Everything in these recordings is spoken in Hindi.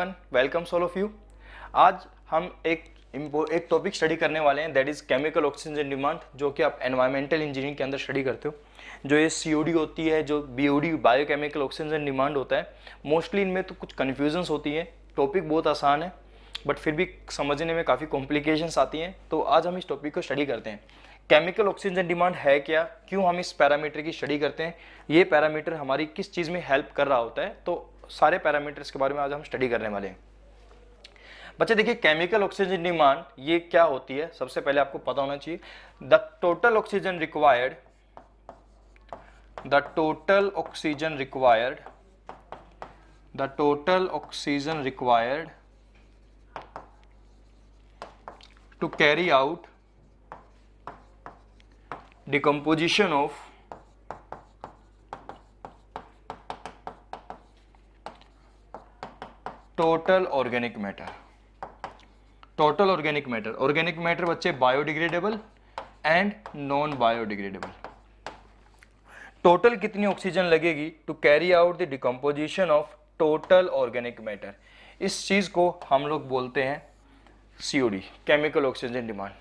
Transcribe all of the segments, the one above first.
Everyone welcome all of you आज हम एक एक टॉपिक स्टडी करने वाले हैं that is chemical oxygen demand जो कि आप एनवायरमेंटल इंजीनियरिंग के अंदर स्टडी करते हो जो ये सी होती है जो बी बायोकेमिकल ऑक्सीजन डिमांड होता है मोस्टली इनमें तो कुछ कन्फ्यूजन्स होती हैं टॉपिक बहुत आसान है बट फिर भी समझने में काफ़ी कॉम्प्लिकेशंस आती हैं तो आज हम इस टॉपिक को स्टडी करते हैं केमिकल ऑक्सीजन डिमांड है क्या क्यों हम इस पैरामीटर की स्टडी करते हैं ये पैरामीटर हमारी किस चीज़ में हेल्प कर रहा होता है तो सारे पैरामीटर्स के बारे में आज हम स्टडी करने वाले हैं बच्चे देखिए केमिकल ऑक्सीजन डिमांड ये क्या होती है सबसे पहले आपको पता होना चाहिए the total oxygen required the total oxygen required the total oxygen required to carry out decomposition of total organic matter total organic matter organic matter बच्चे biodegradable and non biodegradable total कितनी ऑक्सीजन लगेगी to carry out the decomposition of total organic matter इस चीज़ को हम लोग बोलते हैं सीओडी केमिकल ऑक्सीजन डिमांड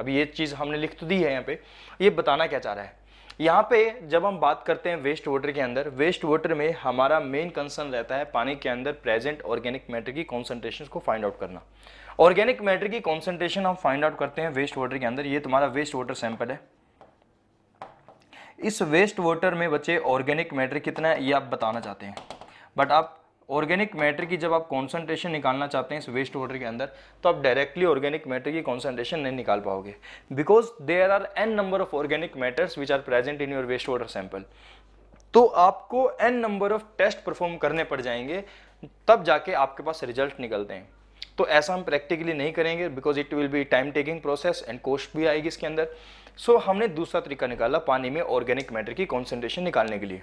अभी ये चीज़ हमने लिख तो दी है यहाँ पे ये बताना क्या चाह रहा है यहाँ पे जब हम बात करते हैं वेस्ट वाटर के अंदर वेस्ट वाटर में हमारा मेन कंसर्न रहता है पानी के अंदर प्रेजेंट ऑर्गेनिक मैटर की कॉन्सेंट्रेशन को फाइंड आउट करना ऑर्गेनिक मैटर की कॉन्सेंट्रेशन हम फाइंड आउट करते हैं वेस्ट वाटर के अंदर ये तुम्हारा वेस्ट वाटर सैंपल है इस वेस्ट वाटर में बच्चे ऑर्गेनिक मैटर कितना है ये आप बताना चाहते हैं बट आप ऑर्गेनिक मैटर की जब आप कॉन्सेंट्रेशन निकालना चाहते हैं इस वेस्ट वाटर के अंदर तो आप डायरेक्टली ऑर्गेनिक मैटर की कॉन्सेंट्रेशन नहीं निकाल पाओगे because there are n number of organic matters which are present in your waste water sample तो आपको n number of test perform करने पड़ जाएंगे तब जाके आपके पास रिजल्ट निकलते हैं तो ऐसा हम प्रैक्टिकली नहीं करेंगे because it will be time taking process and cost भी आएगी इसके अंदर सो so, हमने दूसरा तरीका निकाला पानी में ऑर्गेनिक मैटर की कॉन्सेंट्रेशन निकालने के लिए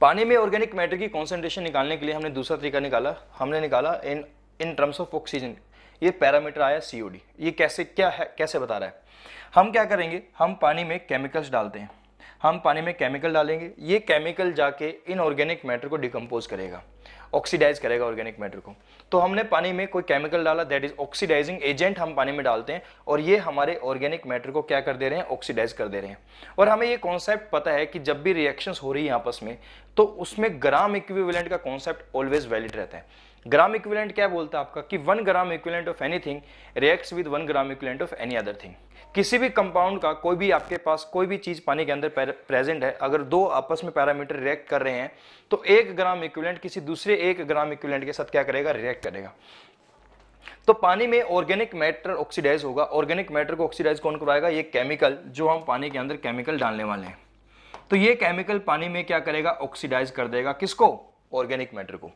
पानी में ऑर्गेनिक मैटर की कॉन्सेंट्रेशन निकालने के लिए हमने दूसरा तरीका निकाला हमने निकाला in in terms of oxygen ये पैरामीटर आया सी ये कैसे क्या है कैसे बता रहा है हम क्या करेंगे हम पानी में केमिकल्स डालते हैं हम पानी में केमिकल डालेंगे ये केमिकल जाके इन ऑर्गेनिक मैटर को डिकम्पोज करेगा ऑक्सीडाइज करेगा ऑर्गेनिक मैटर को तो हमने पानी में कोई केमिकल डाला दैट इज ऑक्सीडाइजिंग एजेंट हम पानी में डालते हैं और ये हमारे ऑर्गेनिक मैटर को क्या कर दे रहे हैं ऑक्सीडाइज कर दे रहे हैं और हमें ये कॉन्सेप्ट पता है कि जब भी रिएक्शंस हो रही हैं आपस में तो उसमें ग्राम इक्विवेलेंट का कॉन्सेप्ट ऑलवेज वैलिड रहता है ग्राम इक्विलेंट क्या बोलता है आपका कि one gram equivalent of anything react with one gram equivalent of any other thing किसी भी कंपाउंड का कोई भी आपके पास कोई भी चीज़ पानी के अंदर प्रेजेंट है अगर दो आपस में पैरामीटर रिएक्ट कर रहे हैं तो एक ग्राम इक्विलेंट किसी दूसरे एक ग्राम इक्विलेंट के साथ क्या करेगा रिएक्ट करेगा तो पानी में ऑर्गेनिक मैटर ऑक्सीडाइज होगा ऑर्गेनिक मैटर को ऑक्सीडाइज कौन करवाएगा ये केमिकल जो हम पानी के अंदर केमिकल डालने वाले हैं तो ये केमिकल पानी में क्या करेगा ऑक्सीडाइज कर देगा किसको ऑर्गेनिक मैटर को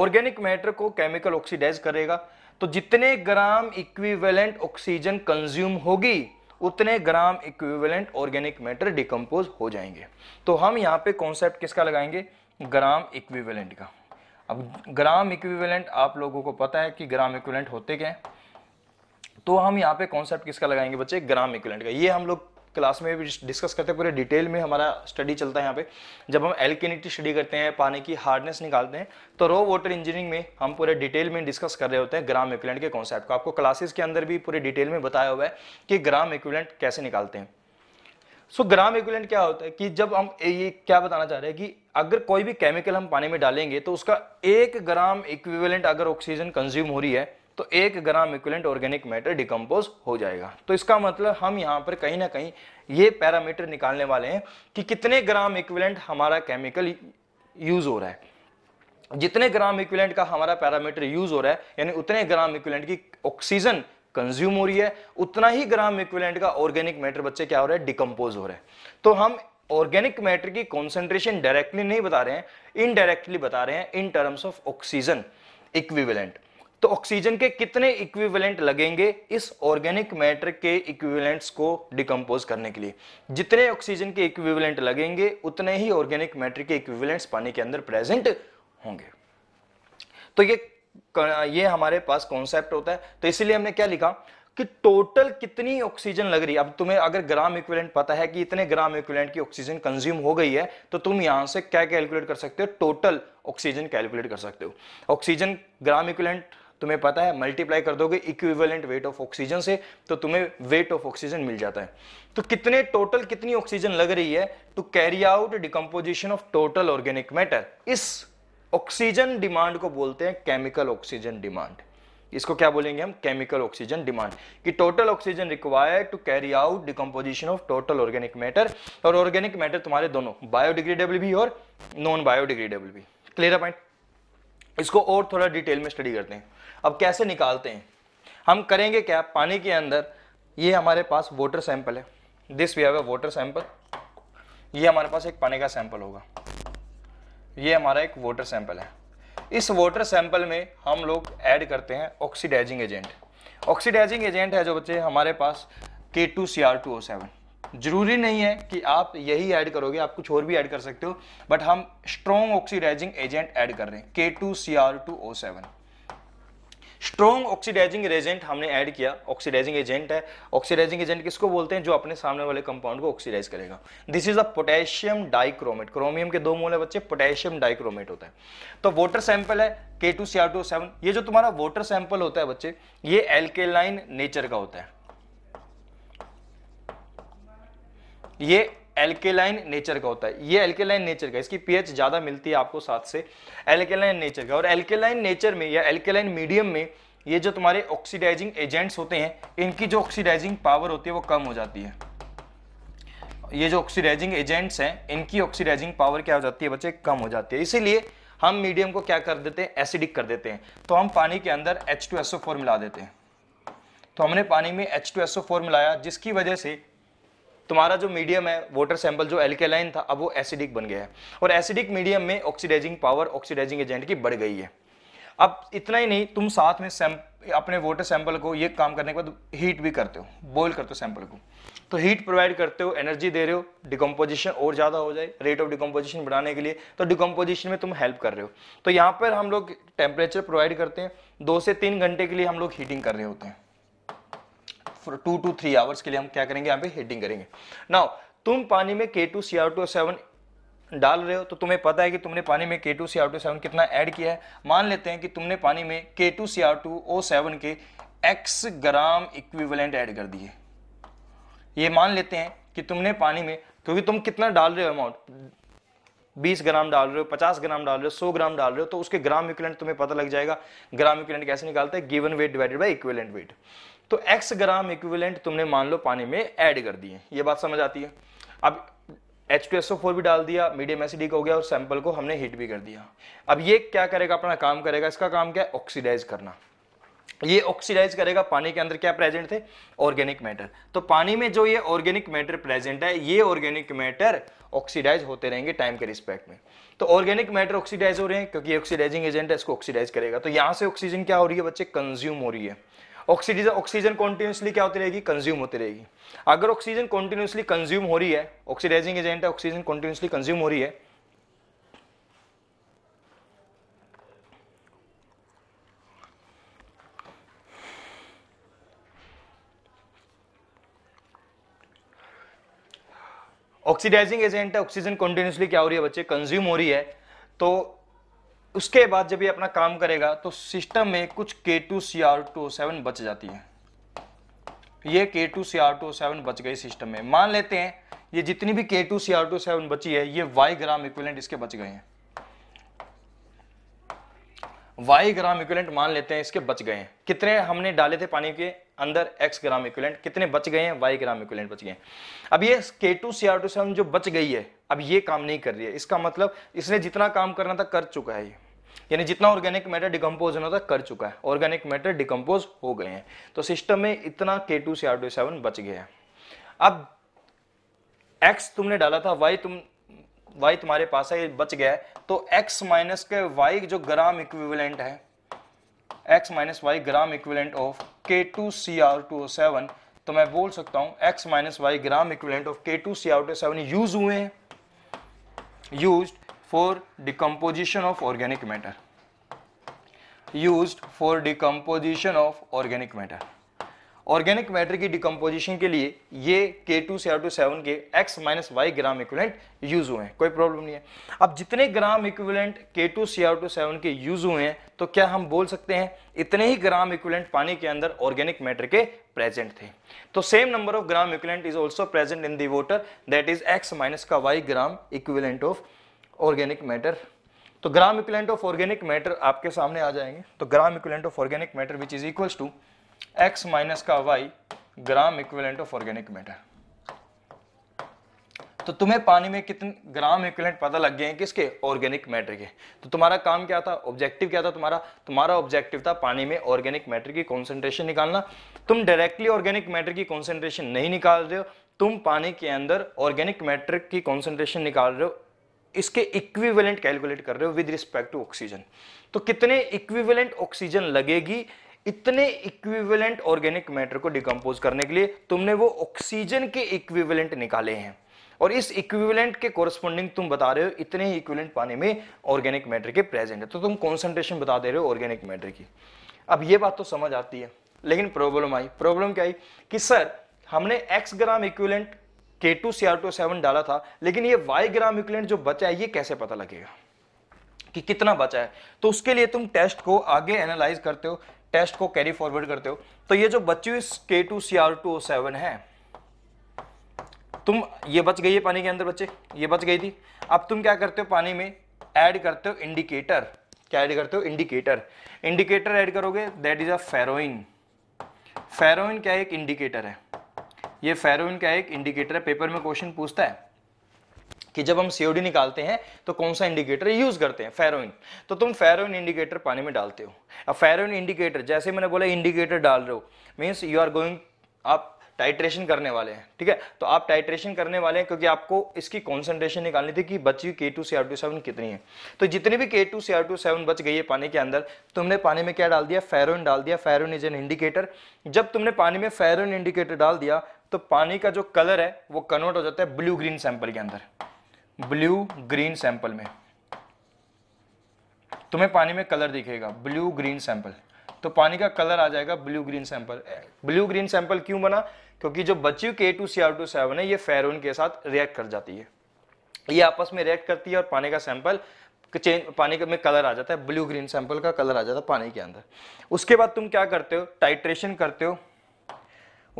ऑर्गेनिक मैटर को केमिकल ऑक्सीडाइज करेगा तो जितने ग्राम इक्विवेलेंट ऑक्सीजन कंज्यूम होगी उतने gram equivalent organic matter decompose हो जाएंगे तो हम यहाँ पे कॉन्सेप्ट किसका लगाएंगे ग्राम इक्विवेलेंट का अब ग्राम इक्विवेलेंट आप लोगों को पता है कि ग्राम इक्विवेलेंट होते क्या हैं तो हम यहाँ पे कॉन्सेप्ट किसका लगाएंगे बच्चे ग्राम इक्विवेलेंट का ये हम लोग क्लास में भी डिस्कस करते हैं पूरे डिटेल में हमारा स्टडी चलता है यहाँ पे जब हम एल्केनिटी स्टडी करते हैं पानी की हार्डनेस निकालते हैं तो रो वाटर इंजीनियरिंग में हम पूरे डिटेल में डिस्कस कर रहे होते हैं ग्राम इक्विलेंट के कॉन्सेप्ट को आपको क्लासेस के अंदर भी पूरे डिटेल में बताया हुआ है कि ग्राम इक्विलेंट कैसे निकालते हैं सो so, ग्राम इक्विलेंट क्या होता है कि जब हम ये क्या बताना चाह रहे हैं कि अगर कोई भी केमिकल हम पानी में डालेंगे तो उसका एक ग्राम इक्विवेलेंट अगर ऑक्सीजन कंज्यूम हो रही है तो एक gram equivalent organic matter decompose हो जाएगा तो इसका मतलब हम यहाँ पर कहीं ना कहीं ये पैरामीटर निकालने वाले हैं कि कितने ग्राम इक्विलेंट हमारा केमिकल यूज हो रहा है जितने ग्राम इक्विलेंट का हमारा पैरामीटर यूज हो रहा है यानी उतने ग्राम इक्विलेंट की ऑक्सीजन कंज्यूम हो रही है उतना ही ग्राम इक्विलेंट का ऑर्गेनिक मैटर बच्चे क्या हो रहा है डिकम्पोज हो रहा है तो हम ऑर्गेनिक मैटर की कॉन्सेंट्रेशन डायरेक्टली नहीं बता रहे हैं इनडायरेक्टली बता रहे हैं in terms of oxygen equivalent तो ऑक्सीजन के कितने इक्विवेलेंट लगेंगे इस ऑर्गेनिक मैटर के इक्विवेलेंट्स को डिकम्पोज करने के लिए जितने ऑक्सीजन के इक्विवेलेंट लगेंगे उतने ही ऑर्गेनिक मैटर के इक्विवेलेंट्स पानी के अंदर प्रेजेंट होंगे तो ये ये हमारे पास कॉन्सेप्ट होता है तो इसीलिए हमने क्या लिखा कि टोटल कितनी ऑक्सीजन लग रही है अब तुम्हें अगर ग्राम इक्विवेलेंट पता है कि इतने ग्राम इक्विवेलेंट की ऑक्सीजन कंज्यूम हो गई है तो तुम यहां से क्या कैलकुलेट कर सकते हो टोटल ऑक्सीजन कैलकुलेट कर सकते हो ऑक्सीजन ग्राम इक्विवेलेंट तुम्हें पता है मल्टीप्लाई कर दोगे इक्विवेलेंट वेट ऑफ ऑक्सीजन से तो तुम्हें वेट ऑफ ऑक्सीजन मिल जाता है तो कितने टोटल कितनी ऑक्सीजन लग रही है to carry out decomposition of total organic matter इस ऑक्सीजन डिमांड को बोलते हैं केमिकल ऑक्सीजन डिमांड इसको क्या बोलेंगे हम केमिकल ऑक्सीजन डिमांड कि total oxygen required to carry out decomposition of total organic matter और ऑर्गेनिक मैटर तुम्हारे दोनों बायोडिग्रेडेबल भी और नॉन बायोडिग्रेडेबल भी क्लियर पॉइंट इसको और थोड़ा डिटेल में स्टडी करते हैं अब कैसे निकालते हैं हम करेंगे क्या पानी के अंदर ये हमारे पास वाटर सैंपल है this we have a water sample ये हमारे पास एक पानी का सैंपल होगा ये हमारा एक वाटर सैंपल है इस वाटर सैंपल में हम लोग ऐड करते हैं ऑक्सीडाइजिंग एजेंट ऑक्सीडाइजिंग एजेंट है जो बच्चे हमारे पास K two C R two O seven जरूरी नहीं है कि आप यही ऐड करोगे आप कुछ और भी ऐड कर सकते हो बट हम स्ट्रॉन्ग ऑक्सीडाइजिंग एजेंट ऐड कर रहे हैं K two C R two O seven strong oxidising agent हमने ऐड किया ऑक्सीडाइजिंग एजेंट है ऑक्सीडाइजिंग एजेंट किसको बोलते हैं जो अपने सामने वाले कंपाउंड को ऑक्सीडाइज करेगा this is a potassium dichromate chromium के दो मोल है बच्चे पोटेशियम डाइक्रोमेट होता है तो वाटर सैंपल है K two C R two seven ये जो तुम्हारा वाटर सैंपल होता है बच्चे ये एल्केलाइन नेचर का होता है ये एल्केलाइन नेचर का होता है ये एल्केलाइन नेचर का इसकी पीएच ज़्यादा मिलती है आपको साथ से एल्केलाइन नेचर का और एल्केलाइन नेचर में या एल्केलाइन मीडियम में ये जो तुम्हारे ऑक्सीडाइजिंग एजेंट्स होते हैं इनकी जो ऑक्सीडाइजिंग पावर होती है वो कम हो जाती है ये जो ऑक्सीडाइजिंग एजेंट्स हैं इनकी ऑक्सीडाइजिंग पावर क्या हो जाती है बच्चे कम हो जाती है इसीलिए हम मीडियम को क्या कर देते हैं एसिडिक कर देते हैं तो हम पानी के अंदर H two S O four मिला देते हैं तो हमने पानी में H two S O four मिलाया जिसकी वजह से तुम्हारा जो मीडियम है वाटर सैंपल जो एल्केलाइन था अब वो एसिडिक बन गया है और एसिडिक मीडियम में ऑक्सीडाइजिंग पावर ऑक्सीडाइजिंग एजेंट की बढ़ गई है अब इतना ही नहीं तुम साथ में सैम्प अपने वाटर सैंपल को ये काम करने के बाद हीट भी करते हो बॉयल करते हो सैंपल को तो हीट प्रोवाइड करते हो एनर्जी दे रहे हो डिकम्पोजिशन और ज़्यादा हो जाए रेट ऑफ डिकम्पोजिशन बढ़ाने के लिए तो डिकम्पोजिशन में तुम हेल्प कर रहे हो तो यहाँ पर हम लोग टेम्परेचर प्रोवाइड करते हैं दो से तीन घंटे के लिए हम लोग हीटिंग कर रहे होते हैं टू टू थ्री आवर्स के लिए हम क्या करेंगे यहाँ पे हीटिंग करेंगे नाउ तुम पानी में K two C R two seven डाल रहे हो तो तुम्हें पता है कि तुमने पानी में K two C R two seven कितना ऐड किया है मान लेते हैं कि तुमने पानी में K two C R two O seven के एक्स ग्राम इक्विवेलेंट ऐड कर दिए ये मान लेते हैं कि तुमने पानी में क्योंकि तुम कितना डाल रहे हो अमाउंट 20 ग्राम डाल रहे हो 50 ग्राम डाल रहे हो 100 ग्राम डाल रहे हो तो उसके ग्राम इक्विलेंट तुम्हें पता लग जाएगा ग्राम इक्विलेंट कैसे निकालते हैं given weight divided by equivalent weight तो x ग्राम इक्विवेलेंट तुमने मान लो पानी में ऐड कर दिए ये बात समझ आती है अब एच टू फोर भी डाल दिया मीडियम एसिडिक हो गया और सैंपल को हमने हीट भी कर दिया अब ये क्या करेगा अपना काम करेगा इसका काम क्या है ऑक्सीडाइज करना ये ऑक्सीडाइज करेगा पानी के अंदर क्या प्रेजेंट थे ऑर्गेनिक मैटर तो पानी में जो ये ऑर्गेनिक मैटर प्रेजेंट है ये ऑर्गेनिक मैटर ऑक्सीडाइज होते रहेंगे टाइम के रिस्पेक्ट में तो ऑर्गेनिक मैटर ऑक्सीडाइज हो रहे हैं क्योंकि ऑक्सीडाइजिंग एजेंट है इसको ऑक्सीडाइज करेगा तो यहां से ऑक्सीजन क्या हो रही है बच्चे कंज्यूम हो रही है ऑक्सीजन ऑक्सीजन कॉन्टिन्यूसली क्या होती रहेगी कंज्यूम होती रहेगी अगर ऑक्सीजन कॉन्टिन्यूसली कंज्यूम हो रही है ऑक्सीडाइजिंग एजेंट है ऑक्सीजन कॉन्टिन्यूसली कंज्यूम हो रही है ऑक्सीडाइजिंग एजेंट है ऑक्सीजन कॉन्टिन्यूसली क्या हो रही है बच्चे कंज्यूम हो रही है तो उसके बाद जब ये अपना काम करेगा तो सिस्टम में कुछ K two C R two seven बच जाती है ये K two C R two seven बच गई सिस्टम में मान लेते हैं ये जितनी भी K two C R two seven बची है ये वाई ग्राम इक्विलेंट इसके बच गए हैं वाई ग्राम इक्विलेंट मान लेते हैं इसके बच गए हैं कितने हमने डाले थे पानी के अंदर एक्स ग्राम इक्विलेंट कितने बच गए हैं वाई ग्राम इक्विलेंट बच गए हैं अब ये K two C R two seven जो बच गई है अब ये काम नहीं कर रही है इसका मतलब इसने जितना काम करना था कर चुका है ये यानी जितना ऑर्गेनिक मैटर डिकम्पोज होना था कर चुका है ऑर्गेनिक मैटर डिकम्पोज हो गए हैं तो सिस्टम में इतना के टू से आर टू सेवन बच गया है अब एक्स तुमने डाला था वाई तुम वाई तुम्हारे पास है ये बच गया है तो एक्स माइनस के वाई जो ग्राम इक्विवेलेंट है X minus Y gram equivalent of K two C R two seven तो मैं बोल सकता हूं X minus Y gram equivalent of K two C R two seven use हुए हैं used for decomposition of organic matter used for decomposition of organic matter organic matter की डिकम्पोजिशन के लिए ये K two C two seven के X minus Y gram equivalent use हुए हैं कोई प्रॉब्लम नहीं है अब जितने gram equivalent K two C two seven के यूज हुए हैं तो क्या हम बोल सकते हैं इतने ही ग्राम इक्विलेंट पानी के अंदर ऑर्गेनिक मैटर के प्रेजेंट थे तो same number of gram equivalent is also present in the water that is X minus का Y gram equivalent of organic matter तो gram equivalent of organic matter आपके सामने आ जाएंगे तो gram equivalent of organic matter which is equal to X minus का Y gram equivalent of organic matter तो तुम्हें पानी में कितने ग्राम इक्विलेंट पता लग गए हैं किसके ऑर्गेनिक मैटर के तो तुम्हारा काम क्या था ऑब्जेक्टिव क्या था तुम्हारा तुम्हारा ऑब्जेक्टिव था पानी में ऑर्गेनिक मैटर की कॉन्सेंट्रेशन निकालना तुम डायरेक्टली ऑर्गेनिक मैटर की कॉन्सेंट्रेशन नहीं निकाल रहे हो तुम पानी के अंदर ऑर्गेनिक मैटर की कॉन्सेंट्रेशन निकाल रहे हो इसके इक्विवेलेंट कैलकुलेट कर रहे हो विद रिस्पेक्ट टू ऑक्सीजन तो कितने इक्विवेलेंट ऑक्सीजन लगेगी इतने इक्विवेलेंट ऑर्गेनिक मैटर को डिकम्पोज करने के लिए तुमने वो ऑक्सीजन के इक्विवेलेंट निकाले हैं और इस इक्विवेलेंट के कोरस्पॉन्डिंग तुम बता रहे हो इतने ही इक्विवेलेंट पानी में ऑर्गेनिक मैटर के प्रेजेंट है तो तुम कॉन्सेंट्रेशन बता दे रहे हो ऑर्गेनिक मैटर की अब ये बात तो समझ आती है लेकिन प्रॉब्लम आई प्रॉब्लम क्या आई कि सर हमने X gram equivalent K two C R two seven डाला था लेकिन ये वाई ग्राम इक्विवेलेंट जो बचा है ये कैसे पता लगेगा कि कितना बचा है तो उसके लिए तुम टेस्ट को आगे एनालाइज करते हो टेस्ट को कैरी फॉरवर्ड करते हो तो ये जो बची हुई K two C R two seven है तुम ये बच गई है पानी के अंदर बच्चे ये बच गई थी अब तुम क्या करते हो पानी में ऐड करते हो इंडिकेटर क्या ऐड करते हो इंडिकेटर इंडिकेटर ऐड करोगे that is a ferroin ferroin क्या एक इंडिकेटर है ये फेरोइन क्या एक इंडिकेटर है पेपर में क्वेश्चन पूछता है कि जब हम सीओडी निकालते हैं तो कौन सा इंडिकेटर यूज करते हैं फेरोइन तो तुम फेरोइन इंडिकेटर पानी में डालते हो अब फेरोइन इंडिकेटर जैसे मैंने बोला इंडिकेटर डाल रहे हो मीन्स यू आर गोइंग आप टाइट्रेशन करने वाले हैं ठीक है तो आप टाइट्रेशन करने वाले हैं क्योंकि आपको इसकी कॉन्सेंट्रेशन निकालनी थी कि बची के टू सी सेवन कितनी है तो जितनी भी K two C two seven बच गई है पानी के अंदर तुमने पानी में क्या डाल दिया फेरोन डाल दिया फेरोन इज एन इंडिकेटर जब तुमने पानी में फेरोन इंडिकेटर डाल दिया तो पानी का जो कलर है वो कन्वर्ट हो जाता है ब्लू ग्रीन सैंपल के अंदर ब्लू ग्रीन सैंपल में तुम्हें पानी में कलर दिखेगा ब्लू ग्रीन सैंपल तो पानी का कलर आ जाएगा blue green sample blue green sample क्यों बना क्योंकि जो बची K two C R two seven है ये फेरोन के साथ रिएक्ट कर जाती है ये आपस में रिएक्ट करती है और पानी का सैंपल चेंज पानी में कलर आ जाता है ब्लू ग्रीन सैंपल का कलर आ जाता है पानी के अंदर उसके बाद तुम क्या करते हो टाइट्रेशन करते हो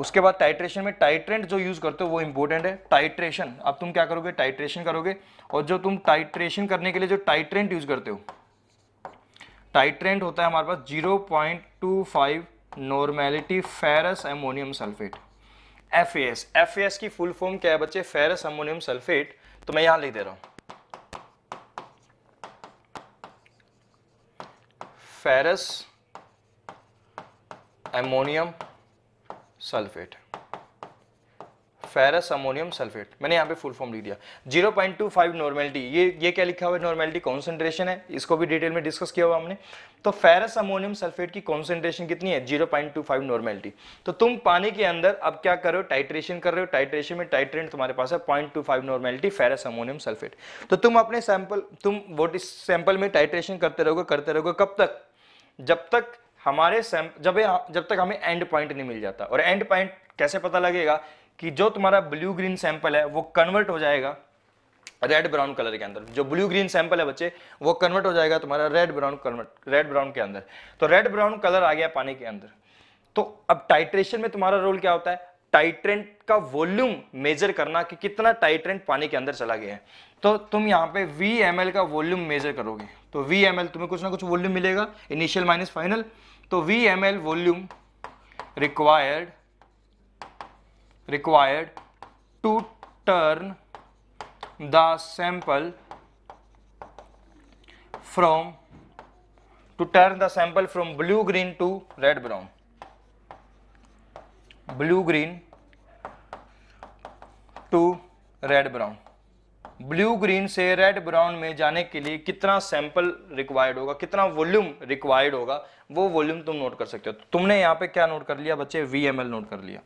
उसके बाद टाइट्रेशन में टाइट्रेंट जो यूज़ करते हो वो इंपॉर्टेंट है टाइट्रेशन अब तुम क्या करोगे टाइट्रेशन करोगे और जो तुम टाइट्रेशन करने के लिए जो टाइट्रेंट यूज़ करते हो टाइट्रेंट होता है हमारे पास 0.25 normality ferrous ammonium sulphate F S की फुल फॉर्म क्या है बच्चे फेरस अमोनियम सल्फेट तो मैं यहां लिख दे रहा हूं ferrous ammonium sulphate ferrous ammonium sulphate मैंने यहाँ पे फुल फॉर्म लिख दिया 0.25 पॉइंट टू फाइव नॉर्मेलिटी ये ये क्या लिखा हुआ है नॉर्मेलिटी कॉन्सेंट्रेशन है इसको भी डिटेल में डिस्कस किया हुआ हमने तो फेरस अमोनियम सल्फेट की कॉन्सेंट्रेशन कितनी है 0.25 पॉइंट टू फाइव नॉर्मेलिटी तो तुम पानी के अंदर अब क्या कर रहे हो टाइट्रेशन कर रहे हो टाइट्रेशन में टाइट्रेंट तुम्हारे पास है point two five normality ferrous ammonium sulphate तो तुम अपने सैंपल तुम वो इस सैंपल में टाइट्रेशन करते रहोगे करते रहोगे कब तक जब तक हमारे जब जब तक हमें एंड पॉइंट नहीं मिल जाता और एंड पॉइंट कैसे पता लगेगा कि जो तुम्हारा ब्लू ग्रीन सैंपल है वो कन्वर्ट हो जाएगा रेड ब्राउन कलर के अंदर जो ब्लू ग्रीन सैंपल है बच्चे वो कन्वर्ट हो जाएगा तुम्हारा red brown convert red brown के अंदर तो रेड ब्राउन कलर आ गया पानी के अंदर तो अब टाइट्रेशन में तुम्हारा रोल क्या होता है टाइट्रेंट का वॉल्यूम मेजर करना कि कितना टाइट्रेंट पानी के अंदर चला गया है तो तुम यहाँ पे वी एम एल का वॉल्यूम मेजर करोगे तो वी एम एल तुम्हें कुछ ना कुछ वॉल्यूम मिलेगा इनिशियल माइनस फाइनल तो V M L volume required required to turn the sample from to turn the sample from blue green to red brown blue green to red brown blue green से रेड ब्राउन में जाने के लिए कितना सैंपल रिक्वायर्ड होगा कितना वॉल्यूम रिक्वायर्ड होगा वो वॉल्यूम तुम नोट कर सकते हो तो तुमने यहाँ पे क्या नोट कर लिया बच्चे वी नोट कर लिया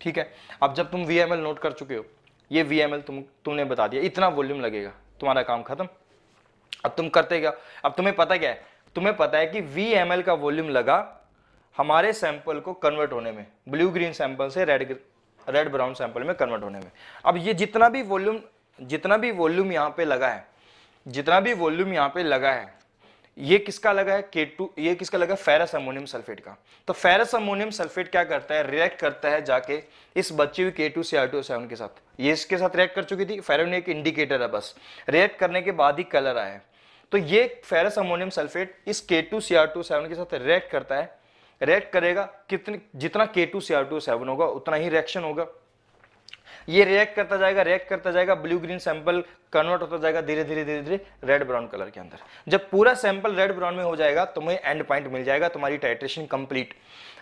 ठीक है अब जब तुम वी नोट कर चुके हो ये वी तुम तुमने बता दिया इतना वॉल्यूम लगेगा तुम्हारा काम खत्म अब तुम करते क्या अब तुम्हें पता क्या है तुम्हें पता है कि वी का वॉल्यूम लगा हमारे सैंपल को कन्वर्ट होने में ब्लू ग्रीन सैंपल से रेड रेड ब्राउन सैंपल में कन्वर्ट होने में अब ये जितना भी वॉल्यूम जितना भी वॉल्यूम यहाँ पे लगा है जितना भी वॉल्यूम यहाँ पे लगा है ये किसका लगा है के टू ये किसका लगा है फेरस अमोनियम सल्फेट का तो फेरस अमोनियम सल्फेट क्या करता है रिएक्ट करता है जाके इस बच्ची हुई K two C R two seven के साथ ये इसके साथ रिएक्ट कर चुकी थी फेरोन एक इंडिकेटर है बस रिएक्ट करने के बाद ही कलर आया तो ये फेरस अमोनियम सल्फेट इस K two C R two seven के साथ रिएक्ट करता है रिएक्ट करेगा कितने जितना K two C R two seven होगा उतना ही रिएक्शन होगा ये रिएक्ट करता जाएगा रिएक्ट करता जाएगा ब्लू ग्रीन सैंपल कन्वर्ट होता जाएगा धीरे धीरे धीरे धीरे रेड ब्राउन कलर के अंदर जब पूरा सैंपल रेड ब्राउन में हो जाएगा तुम्हें एंड पॉइंट मिल जाएगा तुम्हारी टाइट्रेशन कंप्लीट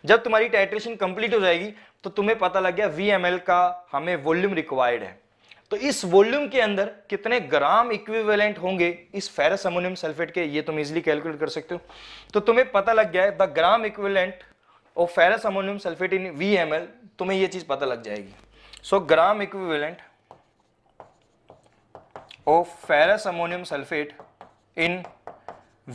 जब तुम्हारी टाइट्रेशन कंप्लीट हो जाएगी तो तुम्हें पता लग गया वी का हमें वॉल्यूम रिक्वायर्ड है तो इस वॉल्यूम के अंदर कितने ग्राम इक्विवेलेंट होंगे इस फेरस अमोनियम सल्फेट के ये तुम इजिली कैलकुलेट कर सकते हो तो तुम्हें पता लग गया है the gram equivalent of ferrous ammonium sulphate in V तुम्हें ये चीज पता लग जाएगी so gram equivalent of ferrous ammonium sulfate in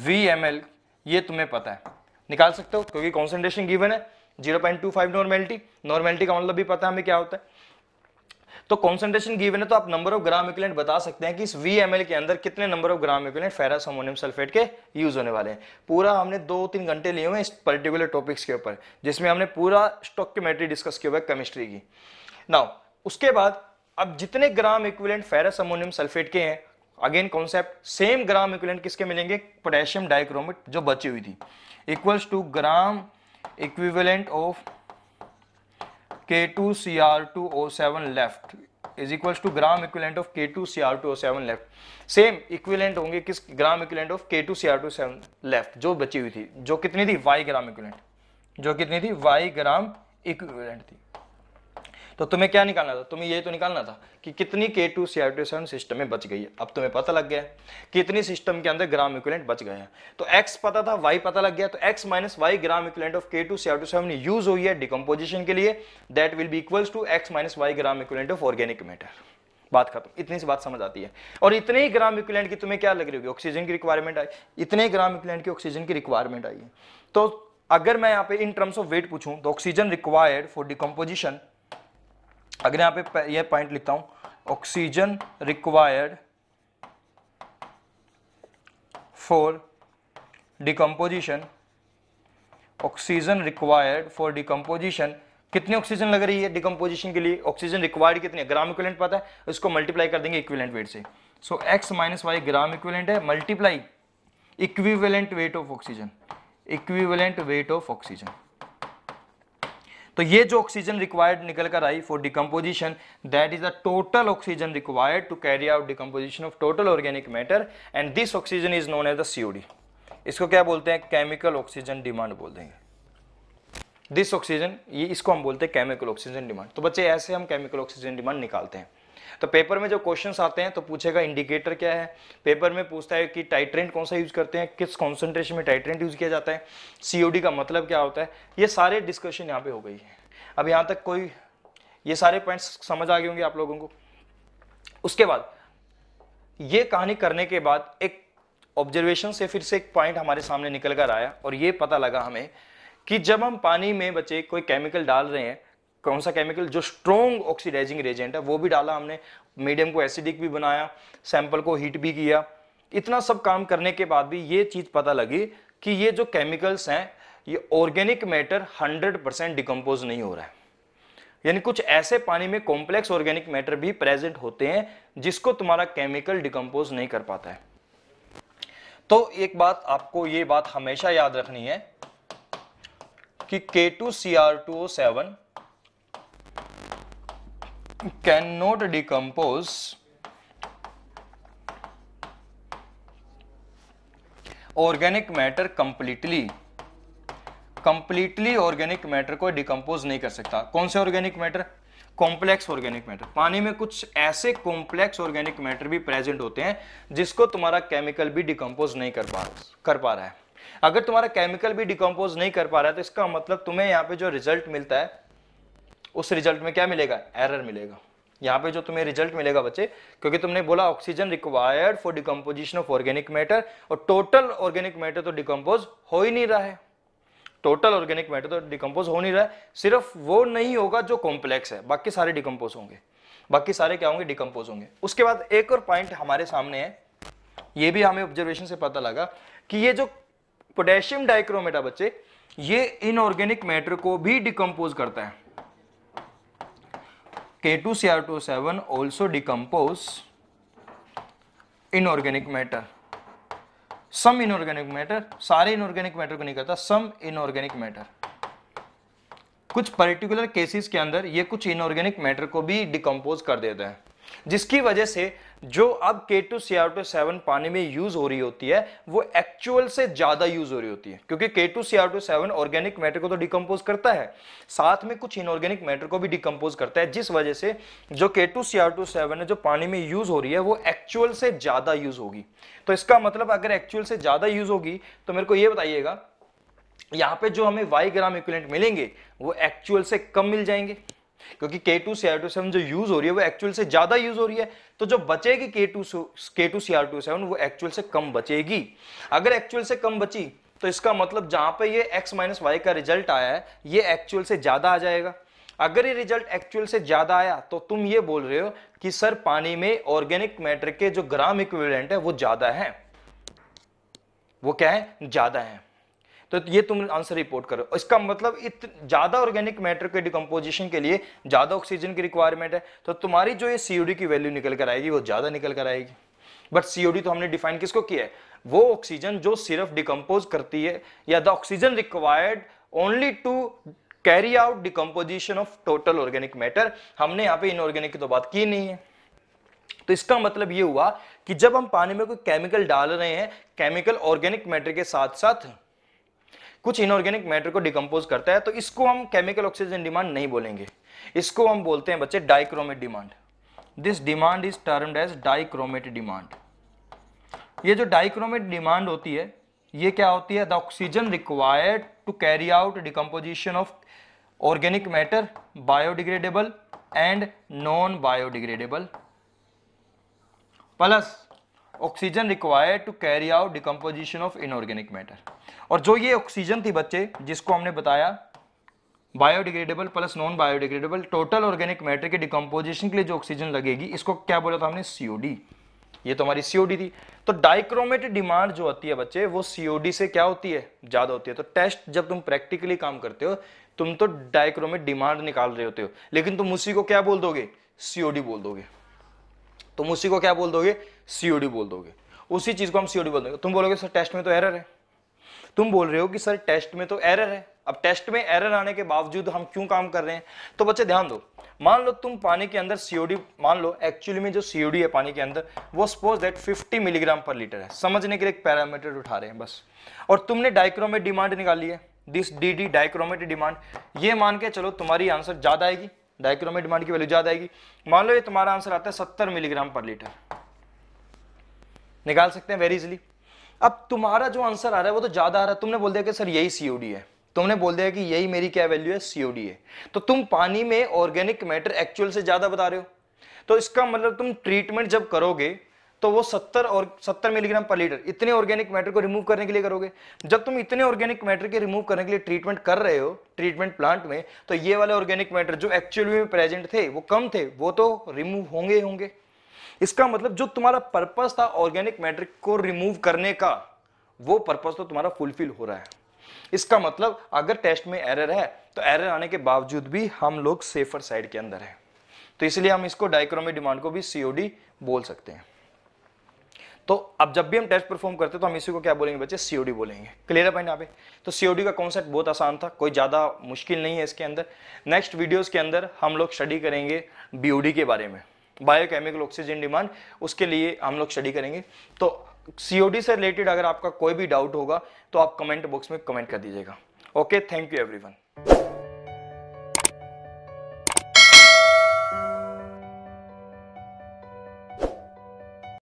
VML ये तुम्हें पता है निकाल सकते हो क्योंकि कॉन्सेंट्रेशन गिवन है 0.25 नॉर्मेलिटी नॉर्मेलिटी का मतलब भी पता है हमें क्या होता है तो कॉन्सेंट्रेशन गिवन है तो आप नंबर ऑफ ग्राम इक्विवेलेंट बता सकते हैं कि इस वी के अंदर कितने number of gram equivalent ferrous ammonium sulphate के यूज होने वाले हैं पूरा हमने दो तीन घंटे लिए हुए इस पर्टिकुलर टॉपिक्स के ऊपर जिसमें हमने पूरा स्टॉक्यूमेट्री डिस्कस किया हुआ है केमिस्ट्री की नाउ उसके बाद अब जितने gram equivalent ferrous ammonium sulphate के हैं again concept same gram equivalent किसके मिलेंगे पोटेशियम डाइक्रोमेट जो बची हुई थी equals to gram equivalent of K two C R two O seven left is equals to gram equivalent of K two C R two O seven left same equivalent होंगे किस gram equivalent of K two C R two seven left जो बची हुई थी जो कितनी थी वाई ग्राम इक्विलेंट जो कितनी थी वाई ग्राम इक्विवेलेंट थी तो तुम्हें क्या निकालना था तुम्हें ये तो निकालना था कि कितनी के टू सी आई सिस्टम में बच गई है अब तुम्हें पता लग गया कितनी सिस्टम के अंदर ग्राम इक्विलेंट बच गए हैं तो एक्स पता था वाई पता लग गया तो X minus Y gram equivalent of K two C I use हुई है डिकम्पोजिशन के लिए that will be equals to X minus Y gram equivalent of organic matter बात खत्म इतनी सी बात समझ आती है और इतने ही ग्राम इक्विलेंट की तुम्हें क्या लग रही होगी ऑक्सीजन की रिक्वायरमेंट आई इतने ग्राम इक्विलेंट की ऑक्सीजन की रिक्वायरमेंट आई है तो अगर मैं यहाँ पे इन टर्म्स ऑफ वेट पूछूं तो ऑक्सीजन रिक्वायर्ड फॉर डिकम्पोजिशन अगर यहां पे यह पॉइंट लिखता हूं oxygen required for decomposition oxygen required for decomposition कितनी ऑक्सीजन लग रही है डिकम्पोजिशन के लिए ऑक्सीजन रिक्वायर्ड कितनी ग्राम इक्विलेंट पता है इसको मल्टीप्लाई कर देंगे इक्विलेंट वेट से so X minus Y gram equivalent है multiply equivalent weight of oxygen equivalent weight of oxygen तो ये जो ऑक्सीजन रिक्वायर्ड निकल कर आई for decomposition that is the total oxygen required to carry out decomposition of total organic matter and this oxygen is known as the COD इसको क्या बोलते हैं केमिकल ऑक्सीजन डिमांड बोल देंगे दिस ऑक्सीजन ये इसको हम बोलते हैं केमिकल ऑक्सीजन डिमांड तो बच्चे ऐसे हम केमिकल ऑक्सीजन डिमांड निकालते हैं तो पेपर में जो क्वेश्चंस आते हैं तो पूछेगा इंडिकेटर क्या है पेपर में पूछता है कि टाइट्रेंट कौन सा यूज़ करते हैं किस कॉन्सेंट्रेशन में टाइट्रेंट यूज़ किया जाता है सीओडी का मतलब क्या होता है ये सारे डिस्कशन यहाँ पे हो गई है अब यहाँ तक कोई ये सारे पॉइंट्स समझ आ गए होंगे आप लोगों को उसके बाद ये कहानी करने के बाद एक ऑब्जर्वेशन से फिर से एक पॉइंट हमारे सामने निकल कर आया और ये पता लगा हमें कि जब हम पानी में बचे कोई केमिकल डाल रहे हैं कौन सा केमिकल जो स्ट्रॉन्ग ऑक्सीडाइजिंग रेजेंट है वो भी डाला हमने मीडियम को एसिडिक भी बनाया सैंपल को हीट भी किया इतना सब काम करने के बाद भी ये चीज़ पता लगी कि ये जो केमिकल्स हैं ये ऑर्गेनिक मैटर 100 परसेंट डिकम्पोज नहीं हो रहा है यानी कुछ ऐसे पानी में कॉम्प्लेक्स ऑर्गेनिक मैटर भी प्रेजेंट होते हैं जिसको तुम्हारा केमिकल डिकम्पोज नहीं कर पाता है तो एक बात आपको ये बात हमेशा याद रखनी है कि K two C R two O seven cannot decompose organic matter completely completely organic matter को डिकम्पोज नहीं कर सकता कौन से organic matter complex organic matter पानी में कुछ ऐसे कॉम्प्लेक्स ऑर्गेनिक मैटर भी प्रेजेंट होते हैं जिसको तुम्हारा केमिकल भी डिकम्पोज नहीं कर पा कर पा रहा है अगर तुम्हारा केमिकल भी डिकम्पोज नहीं कर पा रहा है तो इसका मतलब तुम्हें यहाँ पे जो रिजल्ट मिलता है उस रिजल्ट में क्या मिलेगा एरर मिलेगा यहाँ पे जो तुम्हें रिजल्ट मिलेगा बच्चे क्योंकि तुमने बोला oxygen required for decomposition of organic matter और टोटल ऑर्गेनिक मैटर तो डिकम्पोज हो ही नहीं रहा है टोटल ऑर्गेनिक मैटर तो डिकम्पोज हो नहीं रहा है सिर्फ वो नहीं होगा जो कॉम्प्लेक्स है बाकी सारे डिकम्पोज होंगे बाकी सारे क्या होंगे डिकम्पोज होंगे उसके बाद एक और पॉइंट हमारे सामने है ये भी हमें ऑब्जर्वेशन से पता लगा कि ये जो पोटेशियम डाइक्रोमेटा बच्चे ये इनऑर्गेनिक मैटर को भी डिकम्पोज करता है K2CR27 also decompose inorganic matter. Some inorganic matter, सारे inorganic matter को नहीं कहता, some inorganic matter. कुछ पर्टिकुलर केसेस के अंदर ये कुछ इनऑर्गेनिक मैटर को भी डिकम्पोज कर देता है जिसकी वजह से जो अब K two C R two seven पानी में यूज हो रही होती है वो एक्चुअल से ज्यादा यूज हो रही होती है क्योंकि K two C R two seven organic matter को तो डिकम्पोज करता है साथ में कुछ इनऑर्गेनिक मैटर को भी डिकम्पोज करता है जिस वजह से जो K two C R two seven है जो पानी में यूज हो रही है वो एक्चुअल से ज्यादा यूज होगी तो इसका मतलब अगर एक्चुअल से ज्यादा यूज होगी तो मेरे को ये बताइएगा यहाँ पे जो हमें वाई ग्राम इक्विलेंट मिलेंगे वो एक्चुअल से कम मिल जाएंगे क्योंकि K two C R two seven जो यूज हो रही है वो एक्चुअल से ज्यादा यूज हो रही है तो जो बचेगी K two K two C R two seven वो एक्चुअल से कम बचेगी अगर एक्चुअल से कम बची तो इसका मतलब जहां पे ये x माइनस वाई का रिजल्ट आया है ये एक्चुअल से ज्यादा आ जाएगा अगर ये रिजल्ट एक्चुअल से ज्यादा आया तो तुम ये बोल रहे हो कि सर पानी में ऑर्गेनिक मैटर के जो ग्राम इक्विवेलेंट है वो ज्यादा है वो क्या है ज्यादा है तो ये तुम आंसर रिपोर्ट करो इसका मतलब ज़्यादा ऑर्गेनिक मैटर के डिकम्पोजिशन के लिए ज़्यादा ऑक्सीजन की रिक्वायरमेंट है तो तुम्हारी जो ये सीओडी की वैल्यू निकल कर आएगी वो ज़्यादा निकल कर आएगी बट सी तो हमने डिफाइन किसको किया है वो ऑक्सीजन जो सिर्फ डिकम्पोज करती है या the oxygen required only to carry out decomposition of total organic matter हमने यहाँ पे इनऑर्गेनिक की तो बात की नहीं है तो इसका मतलब ये हुआ कि जब हम पानी में कोई केमिकल डाल रहे हैं केमिकल ऑर्गेनिक मैटर के साथ साथ कुछ इनऑर्गेनिक मैटर को डिकम्पोज करता है तो इसको हम केमिकल ऑक्सीजन डिमांड नहीं बोलेंगे इसको हम बोलते हैं बच्चे dichromate demand this demand is termed as dichromate demand ये जो डाइक्रोमेट डिमांड होती है ये क्या होती है the oxygen required to carry out decomposition of organic matter biodegradable and non biodegradable plus oxygen required to carry out decomposition of inorganic matter और जो ये ऑक्सीजन थी बच्चे जिसको हमने बताया biodegradable plus non biodegradable total organic matter के डिकम्पोजिशन के लिए जो ऑक्सीजन लगेगी इसको क्या बोला था हमने सीओडी ये तो हमारी सीओडी थी तो डाइक्रोमेट डिमांड जो होती है बच्चे वो सीओडी से क्या होती है ज्यादा होती है तो टेस्ट जब तुम प्रैक्टिकली काम करते हो तुम तो डाइक्रोमेट डिमांड निकाल रहे होते हो लेकिन तुम उसी को क्या बोल दोगे सीओडी बोल दोगे तुम उसी को क्या बोल दोगे सीओडी बोल दोगे उसी चीज़ को हम सीओडी बोल दोगे तुम बोलोगे सर टेस्ट में तो एरर है तुम बोल रहे हो कि सर टेस्ट में तो एरर है अब टेस्ट में एरर आने के बावजूद हम क्यों काम कर रहे हैं तो बच्चे ध्यान दो मान लो तुम पानी के अंदर सीओडी मान लो एक्चुअली में जो सीओडी है पानी के अंदर वो suppose that 50 milligram per litre है समझने के लिए एक पैरामीटर उठा रहे हैं बस और तुमने डाइक्रोमेट डिमांड निकाली है this D D dichromate demand ये मान के चलो तुम्हारी आंसर ज़्यादा आएगी डाइक्रोमेट डिमांड की वैल्यू ज़्यादा आएगी मान लो ये तुम्हारा आंसर आता है सत्तर मिलीग्राम पर लीटर निकाल सकते हैं वेरी इजिली अब तुम्हारा जो आंसर आ रहा है वो तो ज़्यादा आ रहा है तुमने बोल दिया कि सर यही सीओडी है तुमने बोल दिया कि यही मेरी क्या वैल्यू है सीओडी है तो तुम पानी में ऑर्गेनिक मैटर एक्चुअल से ज़्यादा बता रहे हो तो इसका मतलब तुम ट्रीटमेंट जब करोगे तो वो सत्तर और सत्तर मिलीग्राम पर लीटर इतने ऑर्गेनिक मैटर को रिमूव करने के लिए करोगे जब तुम इतने ऑर्गेनिक मैटर के रिमूव करने के लिए ट्रीटमेंट कर रहे हो ट्रीटमेंट प्लांट में तो ये वाले ऑर्गेनिक मैटर जो एक्चुअली में प्रेजेंट थे वो कम थे वो तो रिमूव होंगे होंगे इसका मतलब जो तुम्हारा पर्पस था ऑर्गेनिक मैटर को रिमूव करने का वो पर्पस तो तुम्हारा फुलफिल हो रहा है इसका मतलब अगर टेस्ट में एरर है तो एरर आने के बावजूद भी हम लोग सेफर साइड के अंदर है तो इसलिए हम इसको डाइक्रोमी डिमांड को भी सीओडी बोल सकते हैं तो अब जब भी हम टेस्ट परफॉर्म करते हैं तो हम इसी को क्या बोलेंगे बच्चे सीओडी बोलेंगे क्लियर है पॉइंट पे तो सीओडी का कॉन्सेप्ट बहुत आसान था कोई ज़्यादा मुश्किल नहीं है इसके अंदर नेक्स्ट वीडियोस के अंदर हम लोग स्टडी करेंगे बीओडी के बारे में बायोकेमिकल ऑक्सीजन डिमांड उसके लिए हम लोग स्टडी करेंगे तो सीओडी से रिलेटेड अगर आपका कोई भी डाउट होगा तो आप कमेंट बॉक्स में कमेंट कर दीजिएगा ओके थैंक यू एवरीवन